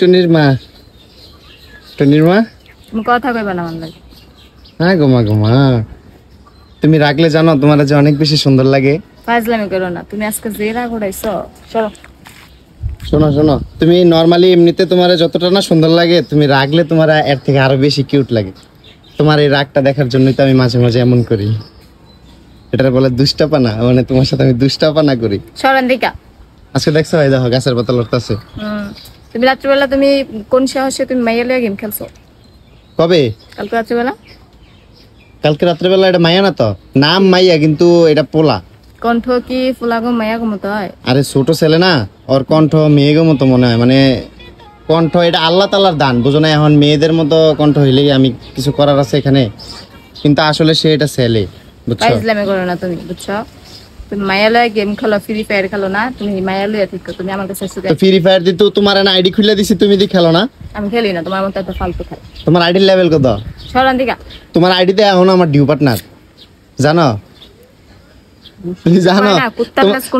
টুনির মা টুনির মা তুমি কথা কইবা না হ্যাঁ তুমি রাখলে জানো তোমার যে অনেক বেশি সুন্দর লাগে করো না তুমি আজকে যে রাগ উড়াইছো চলো শোনো শোনো তুমি নর্মালি এমনিতে তোমার যতটা না সুন্দর লাগে তুমি রাগলে তোমার এর থেকে আরো বেশি কিউট লাগে তোমার এই রাগটা দেখার জন্যই তো আমি মাঝে মাঝে এমন করি এটার বলে দুষ্টাপানা মানে তোমার সাথে আমি দুষ্টাপানা করি আজকে দেখছো ভাই দেখো গাছের পাতা লড়তাছে তুমি রাত্রিবেলা তুমি কোন সাহসে তুমি মাইয়া লয়ে গেম খেলছো কবে কালকে রাত্রিবেলা কালকে রাত্রিবেলা এটা মাইয়া না তো নাম মাইয়া কিন্তু এটা পোলা কণ্ঠ কি পোলা গো মাইয়া গো মতো হয় আরে ছোট ছেলে না ওর কণ্ঠ মেয়ে গো মতো মনে হয় মানে কণ্ঠ এটা আল্লাহ তালার দান বুঝো না এখন মেয়েদের মতো কণ্ঠ হইলেই আমি কিছু করার আছে এখানে কিন্তু আসলে সে এটা ছেলে বুঝছো ইসলামে করো না তুমি বুঝছো তুমি গেম খেলো ফ্রি ফায়ার খেলো না তুমি মায়ালয়া ঠিক তুমি দি তো তোমার না আইডি খুলে তুমি দি খেলো না আমি আইডি লেভেল কত সরান দিকা তুমি জানো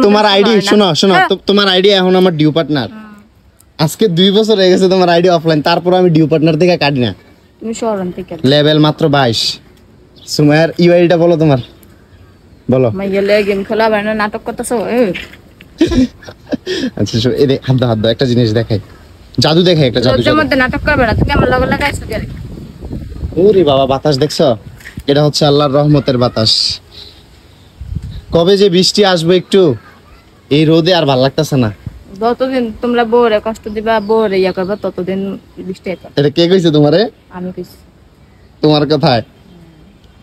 তোমার আইডি শোনো শোনো হ্যাঁ। তোমার আইডি এখন আমার ডিউ পার্টনার আজকে দুই বছর হয়ে গেছে তোমার আইডি অফলাইন তারপর আমি ডিউ পার্টনার থেকে কাটি না তুমি সরান দিকা লেভেল মাত্র 22 সুমায়ার ইউআইডিটা বলো তোমার বলো মাইয়া নাটক করতেছো আচ্ছা শো এ একটা জিনিস দেখাই জাদু দেখাই একটা জাদু মধ্যে নাটক করবে না লাগাইছো ওরে বাবা বাতাস দেখছো এটা হচ্ছে আল্লাহর রহমতের বাতাস কবে যে বৃষ্টি আসবে একটু এই রোদে আর ভাল লাগতেছে না যতদিন তোমরা বোরে কষ্ট দিবা বোরে ইয়া করবা ততদিন বৃষ্টি এটা কে কইছে তোমারে আমি কইছি তোমার কথায়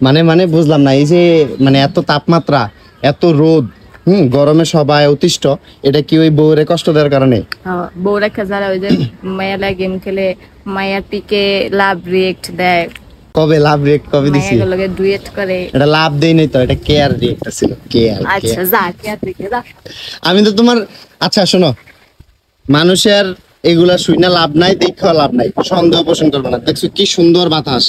মানে মানে বুঝলাম না এই যে মানে এত তাপমাত্রা এত রোদ হুম গরমে সবাই অতিষ্ঠ এটা কি ওই বউরে কষ্ট দেওয়ার কারণে হ্যাঁ, বউরা যারা ওই যে মায়ালা গেম খেলে মায়া পিকে লাভ রিয়েক্ট দেয় কবে লাভ রিয়েক্ট কবে দিছি লগে ডুয়েট করে এটা লাভ দেই নাই তো এটা কেয়ার রিয়েক্ট ছিল কেয়ার আচ্ছা যা কেয়ার রিয়েক্ট আমি তো তোমার আচ্ছা শোনো মানুষের এগুলা শুইনা লাভ নাই দেখো লাভ নাই সন্দেহ পোষণ করবে না দেখছো কি সুন্দর বাতাস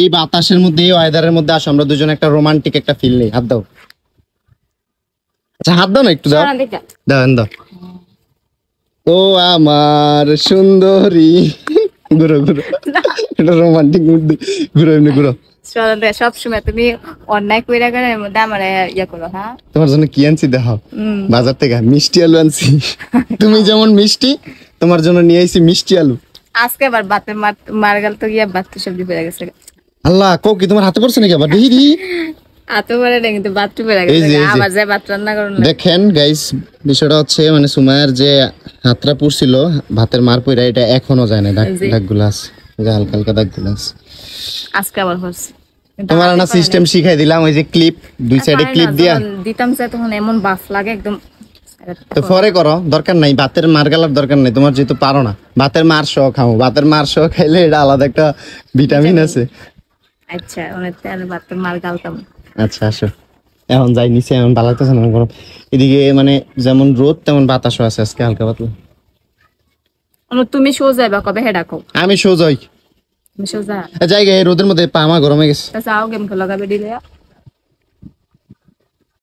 এই বাতাসের মধ্যে এই ওয়েদারের মধ্যে আসো আমরা দুজন একটা রোমান্টিক একটা ফিল নেই হাত দাও আচ্ছা হাত দাও না একটু দাও দাও দাও ও আমার সুন্দরী ঘুরো ঘুরো এটা রোমান্টিক মুড ঘুরো এমনি ঘুরো তুমি হ্যাঁ? তোমার জন্য কি আনছি দেখো বাজার থেকে মিষ্টি আলু আনছি তুমি যেমন মিষ্টি তোমার জন্য নিয়ে আইছি মিষ্টি আলু আজকে আবার বাতে মার গেল তো গিয়া বাতে সবজি হয়ে গেছে আল্লাহ কো কি তোমার হাতে পড়ছে নাকি আবার দিহি দিহি কিন্তু গেছে আবার রান্না করুন দেখেন গাইস বিষয়টা হচ্ছে মানে সুমায়ার যে হাতরা পড়ছিল ভাতের মার পড়া এটা এখনো যায় না দাগ দাগগুলো আছে হালকা হালকা দাগগুলো আছে আজকে আবার হচ্ছে তোমার না সিস্টেম শিখাই দিলাম ওই যে ক্লিপ দুই সাইডে ক্লিপ দিয়া দিতাম স্যার তখন এমন বাফ লাগে একদম পরে করো দরকার নাই ভাতের মার গালার দরকার নাই তোমার যেহেতু পারো না ভাতের মার সহ খাও ভাতের মার সহ খাইলে এটা আলাদা একটা ভিটামিন আছে আচ্ছা আমি আচ্ছা, আসো এখন যাই নিচে এমন ভালো লাগতেছে না গরম এদিকে মানে যেমন রোদ তেমন বাতাসও আছে আজকে হালকা পাতলা তুমি শো যাইবা কবে হে ডাকো আমি শো যাই যাই গে রোদের মধ্যে পামা গরমে গেছে যাও গেম খেলা দিলে